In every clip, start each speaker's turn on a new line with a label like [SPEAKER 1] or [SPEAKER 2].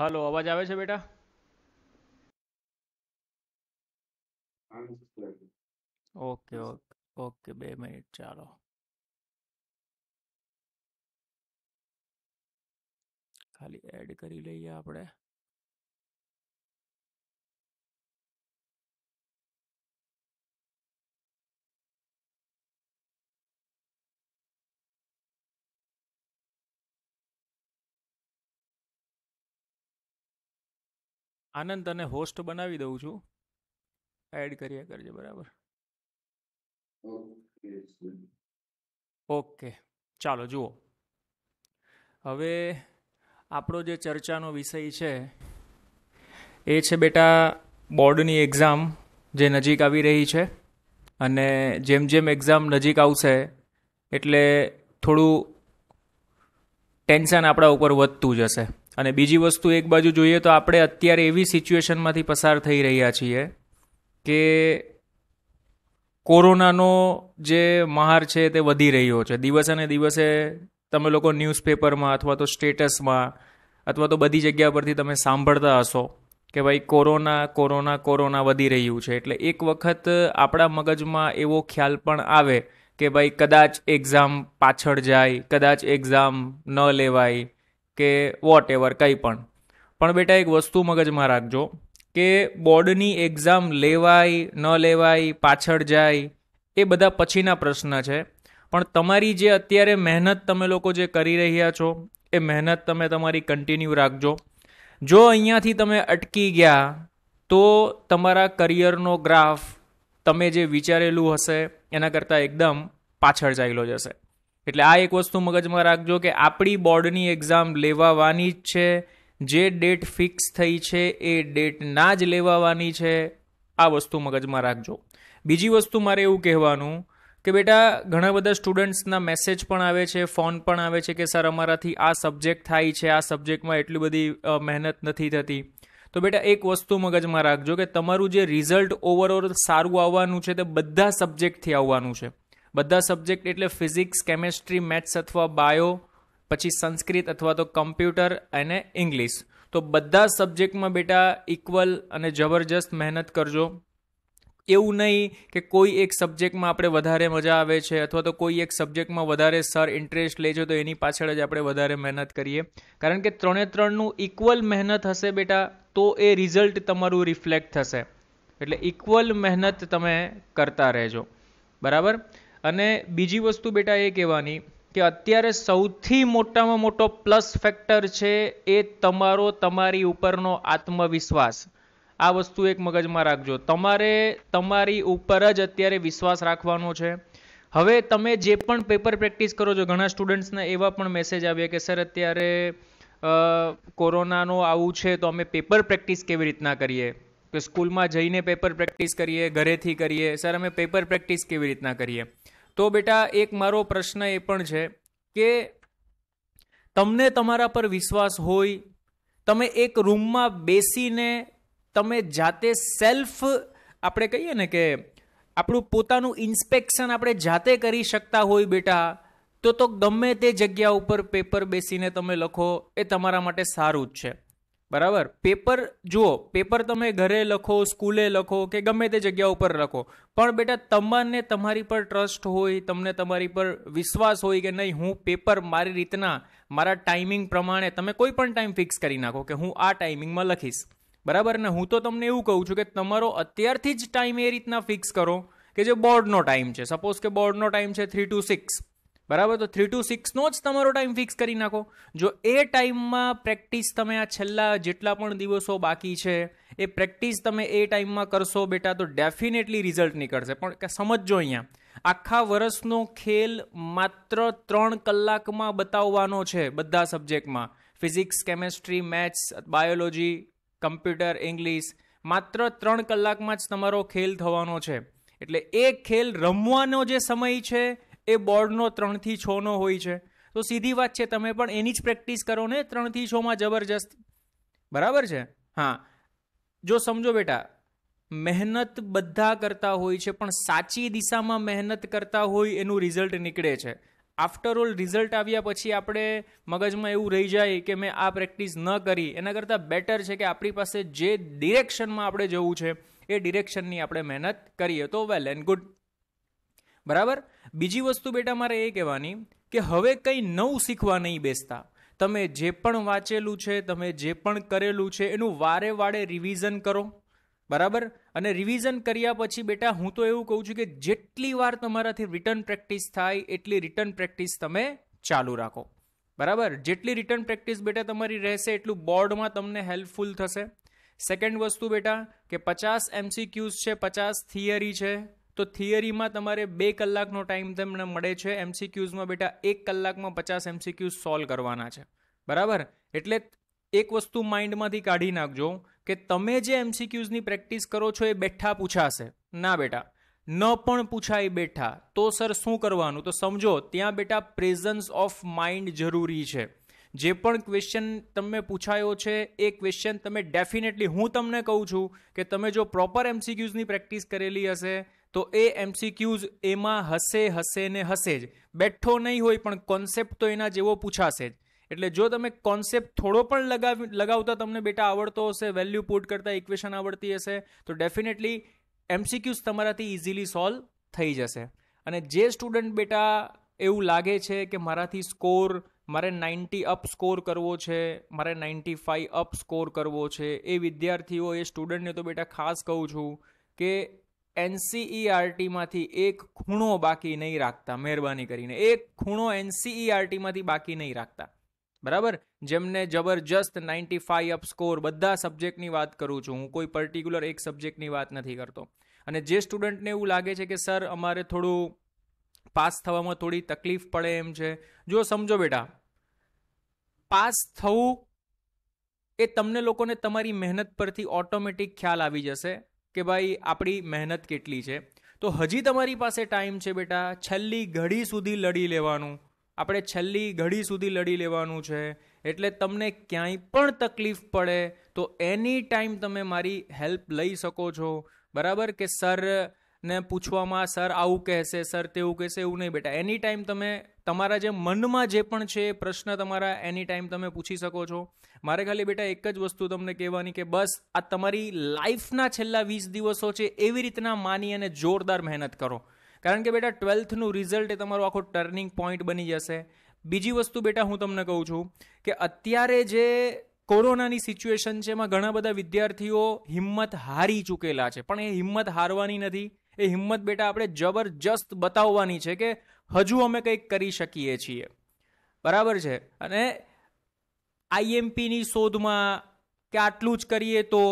[SPEAKER 1] Hello અવાજ આવે છે બેટા ઓકે ઓકે ઓકે બે મિનિટ ચાલો ખાલી એડ કરી લઈએ આપણે આનંદ તને હોસ્ટ બનાવી દઉં છું એડ કર્યા કરજે બરાબર ઓકે ચાલો જુઓ હવે આપણો જે ચર્ચાનો વિષય છે એ છે બેટા બોર્ડની એક્ઝામ જે નજીક આવી રહી છે અને જેમ જેમ એક્ઝામ નજીક આવશે એટલે થોડું ટેન્શન આપણા ઉપર વધતું જશે અને બીજી વસ્તુ એક બાજુ જોઈએ તો આપણે અત્યારે એવી સિચ્યુએશનમાંથી પસાર થઈ રહ્યા છીએ કે કોરોનાનો જે મહાર છે તે વધી રહ્યો છે દિવસે ને દિવસે તમે લોકો ન્યૂઝપેપરમાં અથવા તો સ્ટેટસમાં અથવા તો બધી જગ્યા પરથી તમે સાંભળતા હશો કે ભાઈ કોરોના કોરોના કોરોના વધી રહ્યું છે એટલે એક વખત આપણા મગજમાં એવો ખ્યાલ પણ આવે કે ભાઈ કદાચ એક્ઝામ પાછળ જાય કદાચ એક્ઝામ ન લેવાય કે વોટ એવર કંઈ પણ પણ બેટા એક વસ્તુ મગજમાં રાખજો કે બોર્ડની એક્ઝામ લેવાય ન લેવાય પાછળ જાય એ બધા પછીના પ્રશ્ન છે પણ તમારી જે અત્યારે મહેનત તમે લોકો જે કરી રહ્યા છો એ મહેનત તમે તમારી કન્ટિન્યુ રાખજો જો અહીંયાથી તમે અટકી ગયા તો તમારા કરિયરનો ગ્રાફ તમે જે વિચારેલું હશે એના કરતાં એકદમ પાછળ ચાલ્યો જશે એટલે આ એક વસ્તુ મગજમાં રાખજો કે આપણી બોર્ડની એક્ઝામ લેવાવાની જ છે જે ડેટ ફિક્સ થઈ છે એ ડેટ ના જ લેવાવાની છે આ વસ્તુ મગજમાં રાખજો બીજી વસ્તુ મારે એવું કહેવાનું કે બેટા ઘણા બધા સ્ટુડન્ટ્સના મેસેજ પણ આવે છે ફોન પણ આવે છે કે સર અમારાથી આ સબ્જેક્ટ થાય છે આ સબ્જેક્ટમાં એટલી બધી મહેનત નથી થતી તો બેટા એક વસ્તુ મગજમાં રાખજો કે તમારું જે રિઝલ્ટ ઓવરઓલ સારું આવવાનું છે તે બધા સબ્જેક્ટથી આવવાનું છે બધા સબ્જેક્ટ એટલે ફિઝિક્સ કેમેસ્ટ્રી મેથ્સ અથવા બાયો પછી સંસ્કૃત અથવા તો કમ્પ્યુટર અને ઇંગ્લિશ તો બધા સબ્જેક્ટમાં બેટા ઇક્વલ અને જબરજસ્ત મહેનત કરજો એવું નહીં કે કોઈ એક સબ્જેક્ટમાં આપણે વધારે મજા આવે છે અથવા તો કોઈ એક સબ્જેક્ટમાં વધારે સર ઇન્ટરેસ્ટ લેજો તો એની પાછળ જ આપણે વધારે મહેનત કરીએ કારણ કે ત્રણે ત્રણનું ઇક્વલ મહેનત હશે બેટા તો એ રિઝલ્ટ તમારું રિફ્લેક્ટ થશે એટલે ઇક્વલ મહેનત તમે કરતા રહેજો બરાબર અને બીજી વસ્તુ બેટા એ કહેવાની કે અત્યારે સૌથી મોટામાં મોટો પ્લસ ફેક્ટર છે એ તમારો તમારી ઉપરનો આત્મવિશ્વાસ આ વસ્તુ એક મગજમાં રાખજો તમારે તમારી ઉપર જ અત્યારે વિશ્વાસ રાખવાનો છે હવે તમે જે પણ પેપર પ્રેક્ટિસ કરો છો ઘણા સ્ટુડન્ટ્સને એવા પણ મેસેજ આવ્યા કે સર અત્યારે કોરોનાનો આવું છે તો અમે પેપર પ્રેક્ટિસ કેવી રીતના કરીએ કે સ્કૂલમાં જઈને પેપર પ્રેક્ટિસ કરીએ ઘરેથી કરીએ સર અમે પેપર પ્રેક્ટિસ કેવી રીતના કરીએ તો બેટા એક મારો પ્રશ્ન એ પણ છે કે તમને તમારા પર વિશ્વાસ હોય તમે એક રૂમમાં બેસીને તમે જાતે સેલ્ફ આપણે કહીએ ને કે આપણું પોતાનું ઇન્સ્પેક્શન આપણે જાતે કરી શકતા હોય બેટા તો તો ગમે તે જગ્યા ઉપર પેપર બેસીને તમે લખો એ તમારા માટે સારું જ છે બરાબર પેપર જુઓ પેપર તમે ઘરે લખો સ્કૂલે લખો કે ગમે તે જગ્યા ઉપર લખો પણ બેટા તમને તમારી પર ટ્રસ્ટ હોય તમને તમારી પર વિશ્વાસ હોય કે નહીં હું પેપર મારી રીતના મારા ટાઈમિંગ પ્રમાણે તમે કોઈ પણ ટાઈમ ફિક્સ કરી નાખો કે હું આ ટાઈમિંગમાં લખીશ બરાબર ને હું તો તમને એવું કહું છું કે તમારો અત્યારથી જ ટાઈમ એ રીતના ફિક્સ કરો કે જે બોર્ડનો ટાઈમ છે સપોઝ કે બોર્ડનો ટાઈમ છે થ્રી ટુ સિક્સ બરાબર તો થ્રી ટુ સિક્સનો જ તમારો ટાઈમ ફિક્સ કરી નાખો જો એ ટાઈમમાં પ્રેક્ટિસ તમે આ છેલ્લા જેટલા પણ દિવસો બાકી છે એ પ્રેક્ટિસ તમે એ ટાઈમમાં કરશો બેટા તો ડેફિનેટલી રિઝલ્ટ નીકળશે પણ સમજો અહીંયા આખા વર્ષનો ખેલ માત્ર ત્રણ કલાકમાં બતાવવાનો છે બધા સબ્જેક્ટમાં physics chemistry maths biology computer English માત્ર ત્રણ કલાકમાં જ તમારો ખેલ થવાનો છે એટલે એ ખેલ રમવાનો જે સમય છે એ બોર્ડનો ત્રણથી છનો હોય છે તો સીધી વાત છે તમે પણ એની જ પ્રેક્ટિસ કરો ને ત્રણથી છમાં જબરજસ્ત બરાબર છે હા જો સમજો બેટા મહેનત બધા કરતા હોય છે પણ સાચી દિશામાં મહેનત કરતા હોય એનું રિઝલ્ટ નીકળે છે આફ્ટર ઓલ રિઝલ્ટ આવ્યા પછી આપણે મગજમાં એવું રહી જાય કે મેં આ પ્રેક્ટિસ ન કરી એના કરતાં બેટર છે કે આપણી પાસે જે ડિરેક્શનમાં આપણે જવું છે એ ડિરેક્શનની આપણે મહેનત કરીએ તો વેલ એન્ડ ગુડ બરાબર બીજી વસ્તુ બેટા મારે એ કહેવાની કે હવે કંઈ નવું શીખવા નહીં બેસતા તમે જે પણ વાંચેલું છે તમે જે પણ કરેલું છે એનું વારે વારે રિવિઝન કરો બરાબર અને રિવિઝન કર્યા પછી બેટા હું તો એવું કહું છું કે જેટલી વાર તમારાથી રિટર્ન પ્રેક્ટિસ થાય એટલી રિટર્ન પ્રેક્ટિસ તમે ચાલુ રાખો બરાબર જેટલી રિટર્ન પ્રેક્ટિસ બેટા તમારી રહેશે એટલું બોર્ડમાં તમને હેલ્પફુલ થશે સેકન્ડ વસ્તુ બેટા કે પચાસ એમસીક્યુઝ છે પચાસ થિયરી છે તો થિયરીમાં તમારે બે કલાકનો ટાઈમ તમને મળે છે એમસીક્યુઝમાં બેટા એક કલાકમાં પચાસ એમસીક્યુઝ સોલ્વ કરવાના છે બરાબર એટલે એક વસ્તુ માઇન્ડમાંથી કાઢી નાખજો કે તમે જે એમસીક્યુઝની પ્રેક્ટિસ કરો છો એ બેઠા પૂછાશે ના બેટા ન પણ પૂછાય બેઠા તો સર શું કરવાનું તો સમજો ત્યાં બેટા પ્રેઝન્સ ઓફ માઇન્ડ જરૂરી છે જે પણ ક્વેશ્ચન તમને પૂછાયો છે એ ક્વેશ્ચન તમે ડેફિનેટલી હું તમને કહું છું કે તમે જો પ્રોપર એમસીક્યુઝની પ્રેક્ટિસ કરેલી હશે તો એ એમસીક્યુઝ એમાં હશે હશે ને હશે જ બેઠો નહીં હોય પણ કોન્સેપ્ટ તો એના જેવો પૂછાશે જ એટલે જો તમે કોન્સેપ્ટ થોડો પણ લગાવ લગાવતા તમને બેટા આવડતો હશે વેલ્યુ પુટ કરતા ઇક્વેશન આવડતી હશે તો ડેફિનેટલી એમસીક્યુઝ તમારાથી ઇઝીલી સોલ્વ થઈ જશે અને જે સ્ટુડન્ટ બેટા એવું લાગે છે કે મારાથી સ્કોર મારે નાઇન્ટી અપ સ્કોર કરવો છે મારે નાઇન્ટી ફાઈવ અપ સ્કોર કરવો છે એ વિદ્યાર્થીઓ એ સ્ટુડન્ટને તો બેટા ખાસ કહું છું કે એનસીઈઆરટીમાંથી e એક ખૂણો બાકી નહીં રાખતા મહેરબાની કરીને એક ખૂણો એનસીઈઆરટીમાંથી e બાકી નહીં રાખતા બરાબર જેમને જબરજસ્ત નાઇન્ટી ફાઈવ અપ સ્કોર બધા સબ્જેક્ટની વાત કરું છું હું કોઈ પર્ટિક્યુલર એક સબ્જેક્ટની વાત નથી કરતો અને જે સ્ટુડન્ટને એવું લાગે છે કે સર અમારે થોડું પાસ થવામાં થોડી તકલીફ પડે એમ છે જો સમજો બેટા પાસ થવું એ તમને લોકોને તમારી મહેનત પરથી ઓટોમેટિક ખ્યાલ આવી જશે કે ભાઈ આપણી મહેનત કેટલી છે તો હજી તમારી પાસે ટાઈમ છે બેટા છેલ્લી ઘડી સુધી લડી લેવાનું આપણે છેલ્લી ઘડી સુધી લડી લેવાનું છે એટલે તમને ક્યાંય પણ તકલીફ પડે તો એની ટાઈમ તમે મારી હેલ્પ લઈ શકો છો બરાબર કે સર ને પૂછવામાં સર આવું કહેશે સર તેવું કહેશે એવું નહીં બેટા એની ટાઈમ તમે તમારા જે મનમાં જે પણ છે એ પ્રશ્ન તમારા એની ટાઈમ તમે પૂછી શકો છો મારે ખાલી બેટા એક જ વસ્તુ તમને કહેવાની કે બસ આ તમારી લાઈફના છેલ્લા વીસ દિવસો છે એવી રીતના માની અને જોરદાર મહેનત કરો કારણ કે બેટા ટ્વેલ્થનું રિઝલ્ટ એ તમારું આખો ટર્નિંગ પોઈન્ટ બની જશે બીજી વસ્તુ બેટા હું તમને કહું છું કે અત્યારે જે કોરોનાની સિચ્યુએશન છે એમાં ઘણા બધા વિદ્યાર્થીઓ હિંમત હારી ચૂકેલા છે પણ એ હિંમત હારવાની નથી એ હિંમત બેટા આપણે જબરજસ્ત બતાવવાની છે કે હજુ અમે કંઈક કરી શકીએ છીએ બરાબર છે અને આઈએમપીની શોધમાં કે આટલું જ કરીએ તો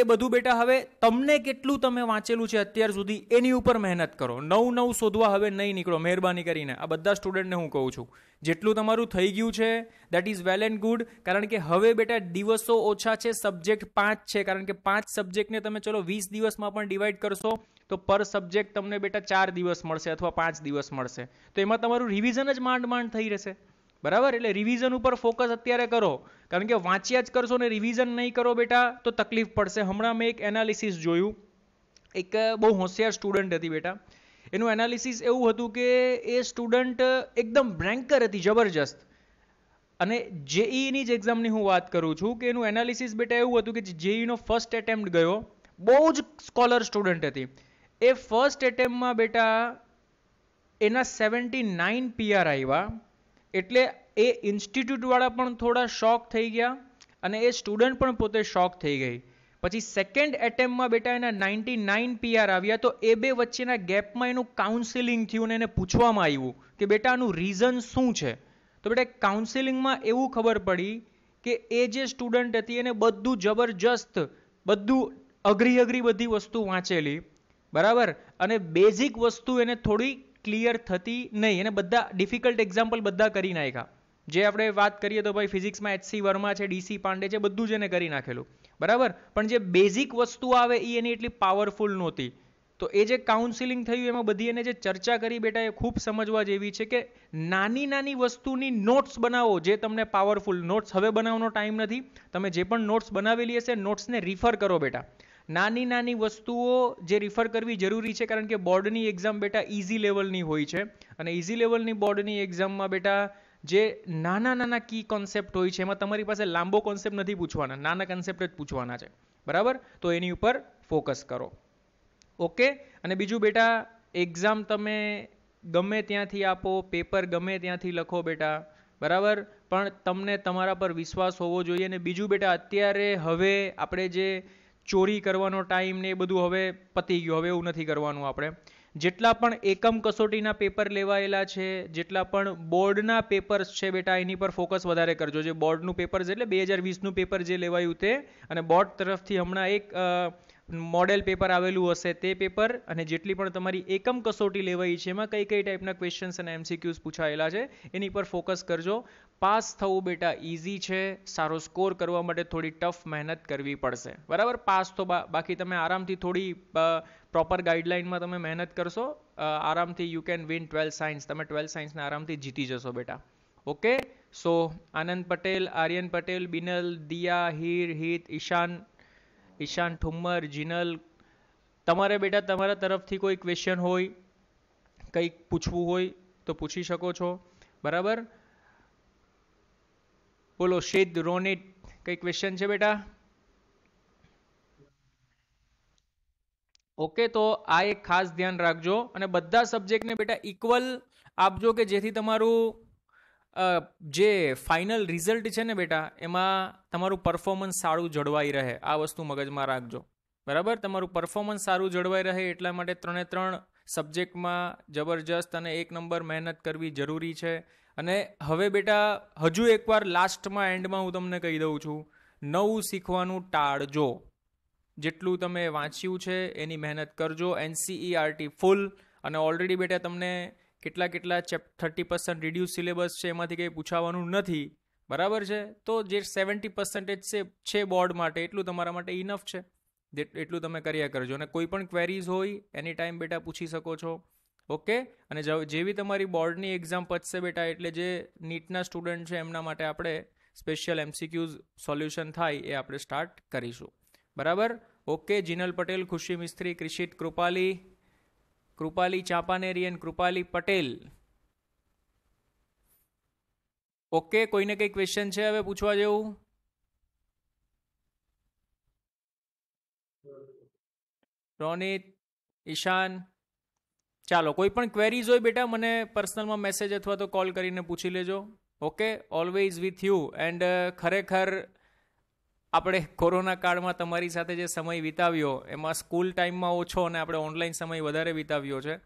[SPEAKER 1] એ બધું બેટા હવે તમને કેટલું તમે વાંચેલું છે અત્યાર સુધી એની ઉપર મહેનત કરો નવું નવું શોધવા હવે નહીં નીકળો મહેરબાની કરીને આ બધા સ્ટુડન્ટને હું કહું છું જેટલું તમારું થઈ ગયું છે that is well and good કારણ કે હવે બેટા દિવસો ઓછા છે સબ્જેક્ટ પાંચ છે કારણ કે પાંચ સબ્જેક્ટને તમે ચલો વીસ દિવસમાં પણ ડિવાઈડ કરશો તો પર સબ્જેક્ટ તમને બેટા ચાર દિવસ મળશે અથવા પાંચ દિવસ મળશે તો એમાં તમારું રિવિઝન જ માંડ માંડ થઈ રહેશે બરાબર એટલે રિવિઝન ઉપર ફોકસ અત્યારે કરો કારણ કે વાંચ્યા જ કરશો ને રિવિઝન નહીં કરો બેટા તો તકલીફ પડશે હમણાં મેં એક એનાલિસિસ જોયું એક બહુ હોશિયાર સ્ટુડન્ટ હતી બેટા એનું એનાલિસિસ એવું હતું કે એ સ્ટુડન્ટ એકદમ બ્રેન્કર હતી જબરજસ્ત અને જેઈની e e જ એક્ઝામની હું વાત કરું છું કે એનું એનાલિસિસ બેટા એવું હતું કે જેઈનો ફર્સ્ટ એટેમ્પ્ટ ગયો બહુ જ સ્કોલર સ્ટુડન્ટ હતી એ ફર્સ્ટ એટેમ્પમાં બેટા એના સેવન્ટી નાઇન પીઆર આવ્યા એટલે એ ઇન્સ્ટિટ્યૂટવાળા પણ થોડા શોખ થઈ ગયા અને એ સ્ટુડન્ટ પણ પોતે શોખ થઈ ગઈ પછી સેકન્ડ એટેમ્પમાં બેટા એના નાઇન્ટી નાઇન પીઆર આવ્યા તો એ બે વચ્ચેના ગેપમાં એનું કાઉન્સિલિંગ થયું અને એને પૂછવામાં આવ્યું કે બેટા આનું રીઝન શું છે તો બેટા કાઉન્સિલિંગમાં એવું ખબર પડી કે એ જે સ્ટુડન્ટ હતી એને બધું જબરજસ્ત બધું અઘરી અઘરી બધી વસ્તુ વાંચેલી બરાબર અને બેઝિક વસ્તુ એને થોડી ક્લિયર થતી નહીં એને બધા ડિફિકલ્ટ એક્ઝામ્પલ બધા કરી નાખ્યા જે આપણે વાત કરીએ તો ભાઈ ફિઝિક્સમાં એચસી વર્મા છે ડીસી પાંડે છે બધું જ એને કરી નાખેલું બરાબર પણ જે બેઝિક વસ્તુ આવે એ એની એટલી પાવરફુલ નહોતી તો એ જે કાઉન્સિલિંગ થયું એમાં બધી એને જે ચર્ચા કરી બેટા એ ખૂબ સમજવા જેવી છે કે નાની નાની વસ્તુની નોટ્સ બનાવો જે તમને પાવરફુલ નોટ્સ હવે બનાવવાનો ટાઈમ નથી તમે જે પણ નોટ્સ બનાવેલી હશે નોટ્સને રિફર કરો બેટા નાની નાની વસ્તુઓ જે રિફર કરવી જરૂરી છે કારણ કે બોર્ડની એક્ઝામ બેટા ઇઝી લેવલની હોય છે અને ઇઝી લેવલની બોર્ડની એક્ઝામમાં બેટા જે નાના નાના કી કોન્સેપ્ટ હોય છે એમાં તમારી પાસે લાંબો કોન્સેપ્ટ નથી પૂછવાના નાના કોન્સેપ્ટ જ પૂછવાના છે બરાબર તો એની ઉપર ફોકસ કરો ઓકે અને બીજું બેટા એક્ઝામ તમે ગમે ત્યાંથી આપો પેપર ગમે ત્યાંથી લખો બેટા બરાબર પણ તમને તમારા પર વિશ્વાસ હોવો જોઈએ અને બીજું બેટા અત્યારે હવે આપણે જે ચોરી કરવાનો ટાઈમ ને એ બધું હવે પતી ગયું હવે એવું નથી કરવાનું આપણે જેટલા પણ એકમ કસોટીના પેપર લેવાયેલા છે જેટલા પણ બોર્ડના પેપર્સ છે બેટા એની પર ફોકસ વધારે કરજો જે બોર્ડનું પેપર એટલે બે હજાર વીસનું પેપર જે લેવાયું તે અને બોર્ડ તરફથી હમણાં એક મોડેલ પેપર આવેલું હશે તે પેપર અને જેટલી પણ તમારી એકમ કસોટી લેવાઈ છે એમાં કઈ કઈ ટાઈપના ક્વેશ્ચન્સ અને એમસીક્યુઝ પૂછાયેલા છે એની પર ફોકસ કરજો પાસ થવું બેટા ઇઝી છે સારો સ્કોર કરવા માટે થોડી ટફ મહેનત કરવી પડશે બરાબર પાસ તો બાકી તમે આરામથી થોડી પ્રોપર ગાઈડલાઇનમાં તમે મહેનત કરશો આરામથી you can win twelfth science તમે ટ્વેલ્થ સાયન્સને આરામથી જીતી જશો બેટા ઓકે સો આનંદ પટેલ આર્યન પટેલ બિનલ દિયા હીર હિત ઈશાન ઈશાન ઠુમ્મર જીનલ તમારે બેટા તમારા તરફથી કોઈ ક્વેશ્ચન હોય કંઈક પૂછવું હોય તો પૂછી શકો છો બરાબર બોલો સિદ્ધ રોનિટ કઈ ક્વેશ્ચન છે બેટા ઓકે તો આ એક ખાસ ધ્યાન રાખજો અને બધા સબ્જેક્ટને બેટા ઇક્વલ આપજો કે જેથી તમારું જે ફાઇનલ રિઝલ્ટ છે ને બેટા એમાં તમારું પરફોર્મન્સ સારું જળવાઈ રહે આ વસ્તુ મગજમાં રાખજો બરાબર તમારું પરફોર્મન્સ સારું જળવાઈ રહે એટલા માટે ત્રણે ત્રણ સબ્જેક્ટમાં જબરજસ્ત અને એક નંબર મહેનત કરવી જરૂરી છે અને હવે બેટા હજુ એકવાર લાસ્ટમાં એન્ડમાં હું તમને કહી દઉં છું નવું શીખવાનું ટાળજો જેટલું તમે વાંચ્યું છે એની મહેનત કરજો એનસીઈઆરટી ફૂલ e અને ઓલરેડી બેટા તમને કેટલા કેટલા ચેપ થર્ટી પર્સન્ટ રિડ્યુસ સિલેબસ છે એમાંથી કંઈ પૂછાવાનું નથી બરાબર છે તો જે સેવન્ટી પર્સન્ટેજ છે છે બોર્ડ માટે એટલું તમારા માટે ઇનફ છે એટલું તમે કર્યા કરજો અને કોઈ પણ ક્વેરીઝ હોય એની ટાઈમ બેટા પૂછી શકો છો ઓકે અને જેવી તમારી બોર્ડની એક્ઝામ પચશે બેટા એટલે જે નીટના સ્ટુડન્ટ છે એમના માટે આપણે સ્પેશિયલ એમસીક્યુઝ સોલ્યુશન થાય એ આપણે સ્ટાર્ટ કરીશું બરાબર okay Jinal Patel Khushi Mistry Krishit Krupali Krupali Champaneri and Krupali Patel okay કોઈને કંઈ ક્વેશ્ચન છે હવે પૂછવા જેવું રોનિત ઈશાન ચાલો કોઈ પણ ક્વેરીઝ હોય બેટા મને પર્સનલમાં મેસેજ અથવા તો કોલ કરીને પૂછી લેજો okay always with you and ખરેખર આપણે કોરોના કાળમાં તમારી સાથે જે સમય વિતાવ્યો એમાં સ્કૂલ ટાઈમમાં ઓછો અને આપણે ઓનલાઈન સમય વધારે વિતાવ્યો છે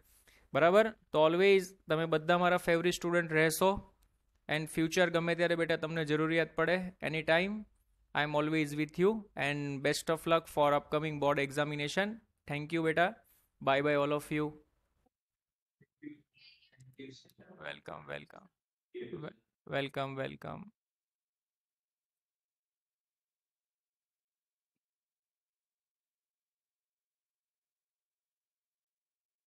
[SPEAKER 1] બરાબર તો ઓલવેઝ તમે બધા મારા ફેવરિટ સ્ટુડન્ટ રહેશો એન્ડ ફ્યુચર ગમે ત્યારે બેટા તમને જરૂરિયાત પડે any time I am always with you and best of luck for upcoming board examination thank you બેટા bye bye all of you Welcome, welcome. Welcome, welcome.